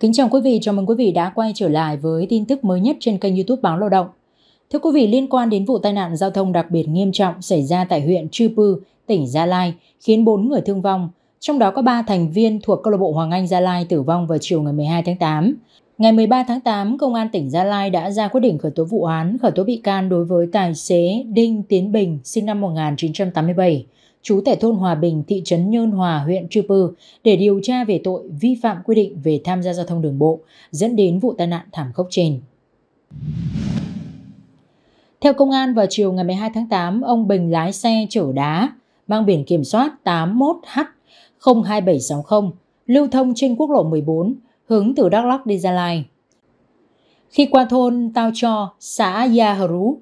Kính chào quý vị, chào mừng quý vị đã quay trở lại với tin tức mới nhất trên kênh YouTube Báo Lao động. Thưa quý vị, liên quan đến vụ tai nạn giao thông đặc biệt nghiêm trọng xảy ra tại huyện Chư Pư, tỉnh Gia Lai, khiến 4 người thương vong, trong đó có 3 thành viên thuộc câu lạc bộ Hoàng Anh Gia Lai tử vong vào chiều ngày 12 tháng 8. Ngày 13 tháng 8, Công an tỉnh Gia Lai đã ra quyết định khởi tố vụ án, khởi tố bị can đối với tài xế Đinh Tiến Bình, sinh năm 1987, trú tại thôn Hòa Bình, thị trấn Nhơn Hòa, huyện Chư Pư để điều tra về tội vi phạm quy định về tham gia giao thông đường bộ dẫn đến vụ tai nạn thảm khốc trên. Theo công an, vào chiều ngày 12 tháng 8, ông Bình lái xe chở đá mang biển kiểm soát 81H02760 lưu thông trên quốc lộ 14 hướng từ Đắk Lắk đi Gia Lai. Khi qua thôn Tao Cho, xã Gia Hờ Rú,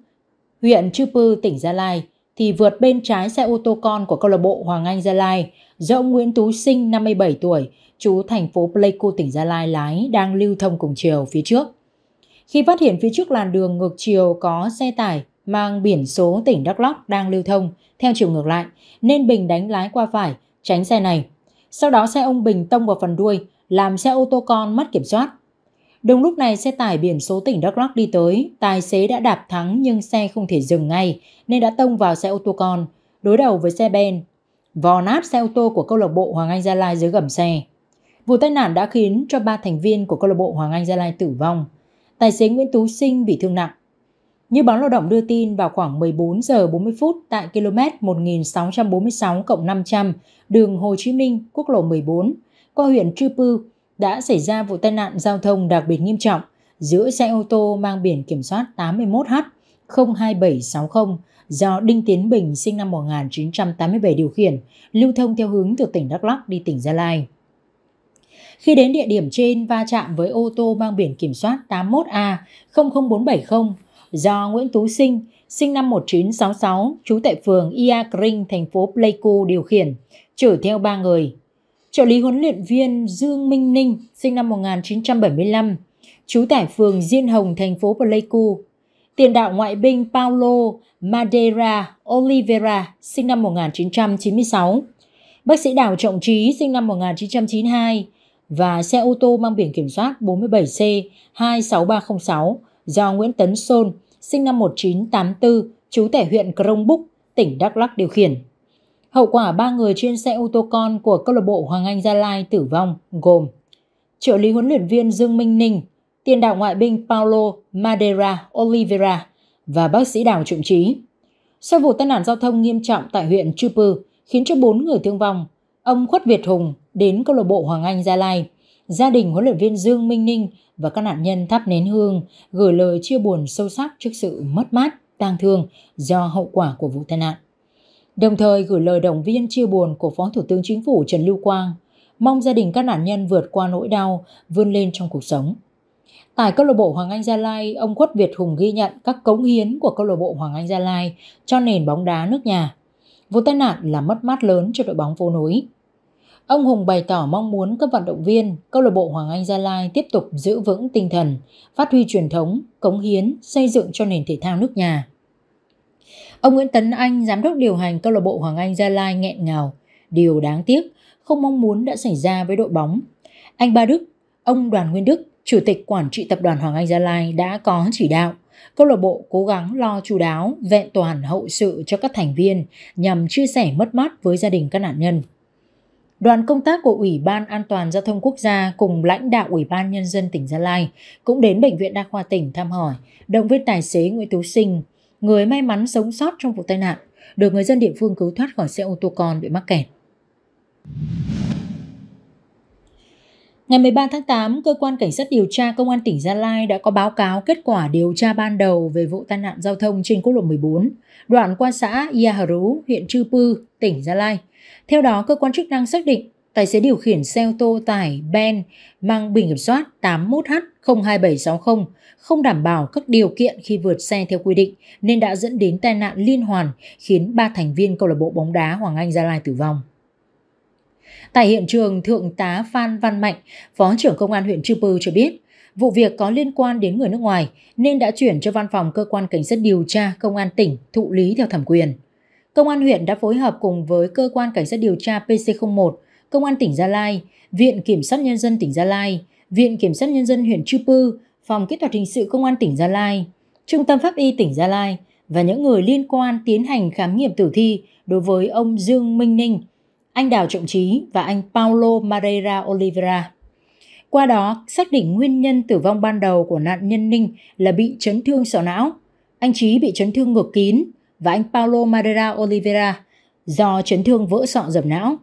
huyện Chư Pư, tỉnh Gia Lai, thì vượt bên trái xe ô tô con của câu lạc bộ Hoàng Anh Gia Lai do ông Nguyễn Tú Sinh 57 tuổi, chú thành phố Pleiku tỉnh Gia Lai lái đang lưu thông cùng chiều phía trước. Khi phát hiện phía trước làn đường ngược chiều có xe tải mang biển số tỉnh Đắk Lắk đang lưu thông theo chiều ngược lại nên Bình đánh lái qua phải tránh xe này. Sau đó xe ông Bình tông vào phần đuôi làm xe ô tô con mất kiểm soát Đúng lúc này xe tải biển số tỉnh Đắk Lắk đi tới, tài xế đã đạp thắng nhưng xe không thể dừng ngay nên đã tông vào xe ô tô con, đối đầu với xe ben, vò nát xe ô tô của câu lạc bộ Hoàng Anh Gia Lai dưới gầm xe. Vụ tai nạn đã khiến cho ba thành viên của câu lạc bộ Hoàng Anh Gia Lai tử vong. Tài xế Nguyễn Tú Sinh bị thương nặng. Như báo lao động đưa tin vào khoảng 14 giờ 40 phút tại km 1646 500 đường Hồ Chí Minh, quốc lộ 14, qua huyện trư Pư, đã xảy ra vụ tai nạn giao thông đặc biệt nghiêm trọng giữa xe ô tô mang biển kiểm soát 81H 02760 do Đinh Tiến Bình sinh năm 1987 điều khiển, lưu thông theo hướng từ tỉnh Đắk Lắk đi tỉnh Gia Lai. Khi đến địa điểm trên va chạm với ô tô mang biển kiểm soát 81A 00470 do Nguyễn Tú Sinh, sinh năm 1966, trú tại phường Ia Kring, thành phố Pleiku điều khiển, chở theo ba người, trợ lý huấn luyện viên Dương Minh Ninh, sinh năm 1975, trú tại phường Diên Hồng, thành phố Pleiku. Tiền đạo ngoại binh Paulo Madeira Oliveira, sinh năm 1996. Bác sĩ Đào Trọng Trí, sinh năm 1992 và xe ô tô mang biển kiểm soát 47C26306 do Nguyễn Tấn Sôn, sinh năm 1984, trú tại huyện Krông Búc, tỉnh Đắk Lắk điều khiển. Hậu quả ba người trên xe ô tô con của câu lạc bộ Hoàng Anh Gia Lai tử vong gồm trợ lý huấn luyện viên Dương Minh Ninh, tiền đạo ngoại binh Paulo Madeira Oliveira và bác sĩ Đào Trọng Trí. Sau vụ tai nạn giao thông nghiêm trọng tại huyện Chư Pư khiến cho bốn người thương vong, ông Khuất Việt Hùng đến câu lạc bộ Hoàng Anh Gia Lai, gia đình huấn luyện viên Dương Minh Ninh và các nạn nhân thắp nén hương gửi lời chia buồn sâu sắc trước sự mất mát, tang thương do hậu quả của vụ tai nạn đồng thời gửi lời động viên chia buồn của Phó Thủ tướng Chính phủ Trần Lưu Quang, mong gia đình các nạn nhân vượt qua nỗi đau, vươn lên trong cuộc sống. Tại câu lạc bộ Hoàng Anh Gia Lai, ông Khuất Việt Hùng ghi nhận các cống hiến của câu lạc bộ Hoàng Anh Gia Lai cho nền bóng đá nước nhà. Vụ tai nạn là mất mát lớn cho đội bóng phố núi. Ông Hùng bày tỏ mong muốn các vận động viên, câu lạc bộ Hoàng Anh Gia Lai tiếp tục giữ vững tinh thần, phát huy truyền thống, cống hiến, xây dựng cho nền thể thao nước nhà. Ông Nguyễn Tấn Anh, giám đốc điều hành câu lạc bộ Hoàng Anh Gia Lai nghẹn ngào, điều đáng tiếc không mong muốn đã xảy ra với đội bóng. Anh Ba Đức, ông Đoàn Nguyên Đức, chủ tịch quản trị tập đoàn Hoàng Anh Gia Lai đã có chỉ đạo câu lạc bộ cố gắng lo chú đáo, vẹn toàn hậu sự cho các thành viên nhằm chia sẻ mất mát với gia đình các nạn nhân. Đoàn công tác của Ủy ban An toàn Giao thông Quốc gia cùng lãnh đạo Ủy ban Nhân dân tỉnh Gia Lai cũng đến Bệnh viện Đa khoa tỉnh thăm hỏi, động viên tài xế Nguyễn Tú Sinh, người may mắn sống sót trong vụ tai nạn, được người dân địa phương cứu thoát khỏi xe ô tô con bị mắc kẹt. Ngày 13 tháng 8, cơ quan cảnh sát điều tra công an tỉnh Gia Lai đã có báo cáo kết quả điều tra ban đầu về vụ tai nạn giao thông trên quốc lộ 14, đoạn qua xã Ia Hà Rú, huyện Chư Pư, tỉnh Gia Lai. Theo đó, cơ quan chức năng xác định tài xế điều khiển xe ô tô tải Ben mang biển kiểm soát 81H02760 không đảm bảo các điều kiện khi vượt xe theo quy định nên đã dẫn đến tai nạn liên hoàn khiến ba thành viên câu lạc bộ bóng đá Hoàng Anh Gia Lai tử vong. Tại hiện trường, Thượng tá Phan Văn Mạnh, Phó trưởng Công an huyện Chư Pư cho biết, vụ việc có liên quan đến người nước ngoài nên đã chuyển cho văn phòng cơ quan cảnh sát điều tra công an tỉnh thụ lý theo thẩm quyền. Công an huyện đã phối hợp cùng với cơ quan cảnh sát điều tra PC01 Công an tỉnh Gia Lai, Viện Kiểm sát Nhân dân tỉnh Gia Lai, Viện Kiểm sát Nhân dân huyện Chư Pư, Phòng Kỹ thuật Hình sự Công an tỉnh Gia Lai, Trung tâm Pháp y tỉnh Gia Lai và những người liên quan tiến hành khám nghiệm tử thi đối với ông Dương Minh Ninh, anh Đào Trọng Trí và anh Paulo Madeira Oliveira. Qua đó, xác định nguyên nhân tử vong ban đầu của nạn nhân Ninh là bị chấn thương sọ não. Anh Trí bị chấn thương ngược kín và anh Paulo Madeira Oliveira do chấn thương vỡ sọ dập não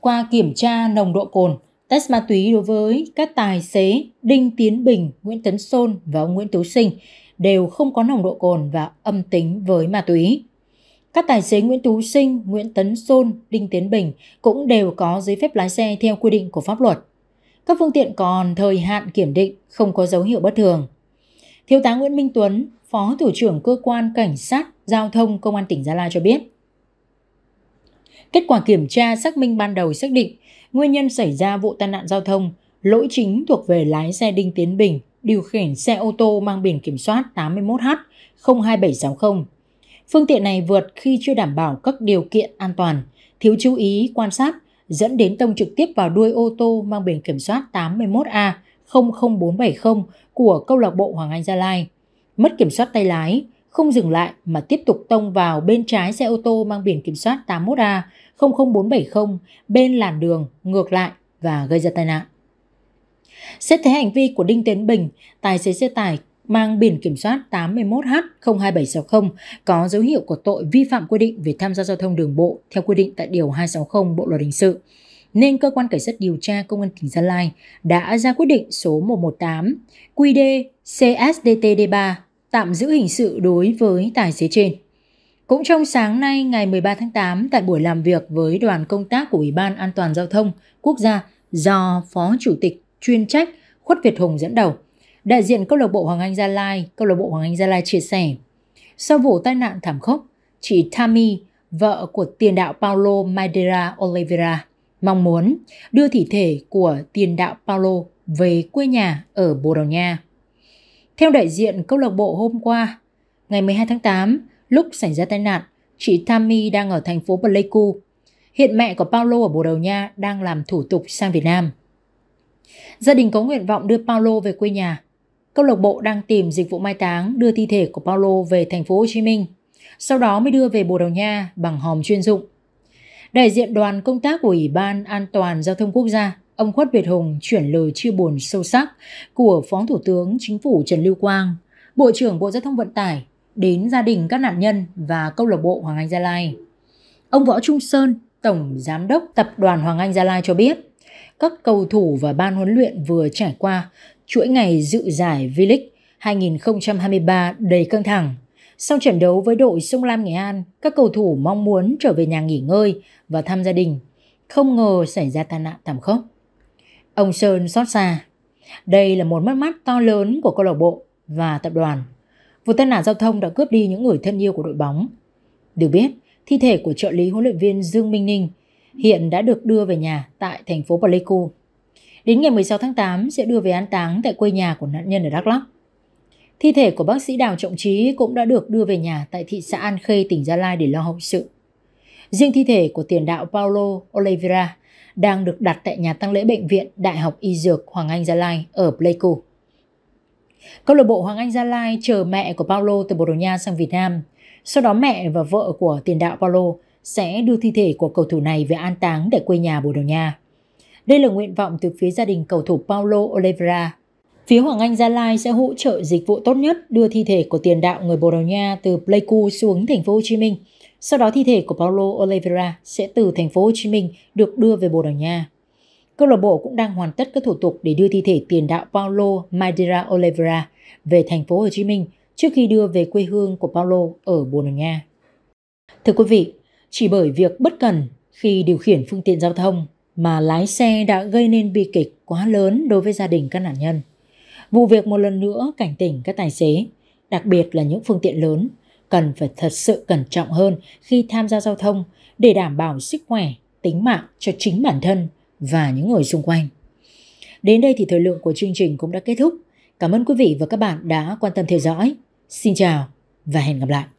qua kiểm tra nồng độ cồn, test ma túy đối với các tài xế Đinh Tiến Bình, Nguyễn Tấn Sôn và ông Nguyễn Tú Sinh đều không có nồng độ cồn và âm tính với ma túy. Các tài xế Nguyễn Tú Sinh, Nguyễn Tấn Sôn, Đinh Tiến Bình cũng đều có giấy phép lái xe theo quy định của pháp luật. Các phương tiện còn thời hạn kiểm định không có dấu hiệu bất thường. Thiếu tá Nguyễn Minh Tuấn, Phó Thủ trưởng Cơ quan Cảnh sát Giao thông Công an tỉnh Gia Lai cho biết, Kết quả kiểm tra xác minh ban đầu xác định nguyên nhân xảy ra vụ tai nạn giao thông, lỗi chính thuộc về lái xe Đinh Tiến Bình điều khiển xe ô tô mang biển kiểm soát 81H 02760. Phương tiện này vượt khi chưa đảm bảo các điều kiện an toàn, thiếu chú ý quan sát dẫn đến tông trực tiếp vào đuôi ô tô mang biển kiểm soát 81A 00470 của câu lạc bộ Hoàng Anh Gia Lai. Mất kiểm soát tay lái, không dừng lại mà tiếp tục tông vào bên trái xe ô tô mang biển kiểm soát 81A 00470 bên làn đường ngược lại và gây ra tai nạn. Xét thấy hành vi của Đinh Tiến Bình, tài xế xe tải mang biển kiểm soát 81H02760 có dấu hiệu của tội vi phạm quy định về tham gia giao thông đường bộ theo quy định tại Điều 260 Bộ Luật Hình sự, nên Cơ quan Cảnh sát điều tra Công an tỉnh Gia Lai đã ra quyết định số 118 QD CSDT 3 tạm giữ hình sự đối với tài xế trên. Cũng trong sáng nay ngày 13 tháng 8 tại buổi làm việc với đoàn công tác của Ủy ban An toàn Giao thông Quốc gia do Phó Chủ tịch chuyên trách Khuất Việt Hùng dẫn đầu, đại diện câu lạc bộ Hoàng Anh Gia Lai, câu lạc bộ Hoàng Anh Gia Lai chia sẻ, sau vụ tai nạn thảm khốc, chị Tammy, vợ của tiền đạo Paulo Madeira Oliveira, mong muốn đưa thi thể của tiền đạo Paulo về quê nhà ở Bồ Đào Nha. Theo đại diện câu lạc bộ hôm qua, ngày 12 tháng 8, lúc xảy ra tai nạn, chị Tammy đang ở thành phố Pleiku. Hiện mẹ của Paulo ở Bồ Đào Nha đang làm thủ tục sang Việt Nam. Gia đình có nguyện vọng đưa Paulo về quê nhà. Câu lạc bộ đang tìm dịch vụ mai táng đưa thi thể của Paulo về thành phố Hồ Chí Minh, sau đó mới đưa về Bồ Đào Nha bằng hòm chuyên dụng. Đại diện đoàn công tác của Ủy ban An toàn Giao thông Quốc gia ông Khuất Việt Hùng chuyển lời chia buồn sâu sắc của Phó Thủ tướng Chính phủ Trần Lưu Quang, Bộ trưởng Bộ Giao thông Vận tải đến gia đình các nạn nhân và câu lạc bộ Hoàng Anh Gia Lai. Ông Võ Trung Sơn, Tổng Giám đốc Tập đoàn Hoàng Anh Gia Lai cho biết, các cầu thủ và ban huấn luyện vừa trải qua chuỗi ngày dự giải V-League 2023 đầy căng thẳng. Sau trận đấu với đội Sông Lam Nghệ An, các cầu thủ mong muốn trở về nhà nghỉ ngơi và thăm gia đình. Không ngờ xảy ra tai nạn thảm khốc. Ông Sơn xót xa. Đây là một mất mát to lớn của câu lạc bộ và tập đoàn. Vụ tai nạn giao thông đã cướp đi những người thân yêu của đội bóng. Được biết, thi thể của trợ lý huấn luyện viên Dương Minh Ninh hiện đã được đưa về nhà tại thành phố Pleiku. Đến ngày 16 tháng 8 sẽ đưa về an táng tại quê nhà của nạn nhân ở Đắk Lắk. Thi thể của bác sĩ Đào Trọng Trí cũng đã được đưa về nhà tại thị xã An Khê, tỉnh Gia Lai để lo hậu sự. Riêng thi thể của tiền đạo Paulo Oliveira đang được đặt tại nhà tăng lễ bệnh viện Đại học Y Dược Hoàng Anh Gia Lai ở Pleiku. Câu lạc bộ Hoàng Anh Gia Lai chờ mẹ của Paulo từ Bồ Đào Nha sang Việt Nam. Sau đó mẹ và vợ của tiền đạo Paulo sẽ đưa thi thể của cầu thủ này về an táng tại quê nhà Bồ Đào Nha. Đây là nguyện vọng từ phía gia đình cầu thủ Paulo Oliveira. Phía Hoàng Anh Gia Lai sẽ hỗ trợ dịch vụ tốt nhất đưa thi thể của tiền đạo người Bồ Đào Nha từ Pleiku xuống thành phố Hồ Chí Minh – sau đó thi thể của Paulo Oliveira sẽ từ thành phố Hồ Chí Minh được đưa về Bồ Đào Nha. Câu lạc bộ cũng đang hoàn tất các thủ tục để đưa thi thể tiền đạo Paulo Madeira Oliveira về thành phố Hồ Chí Minh trước khi đưa về quê hương của Paulo ở Bồ Đào Nha. Thưa quý vị, chỉ bởi việc bất cần khi điều khiển phương tiện giao thông mà lái xe đã gây nên bi kịch quá lớn đối với gia đình các nạn nhân. Vụ việc một lần nữa cảnh tỉnh các tài xế, đặc biệt là những phương tiện lớn, cần phải thật sự cẩn trọng hơn khi tham gia giao thông để đảm bảo sức khỏe, tính mạng cho chính bản thân và những người xung quanh. Đến đây thì thời lượng của chương trình cũng đã kết thúc. Cảm ơn quý vị và các bạn đã quan tâm theo dõi. Xin chào và hẹn gặp lại.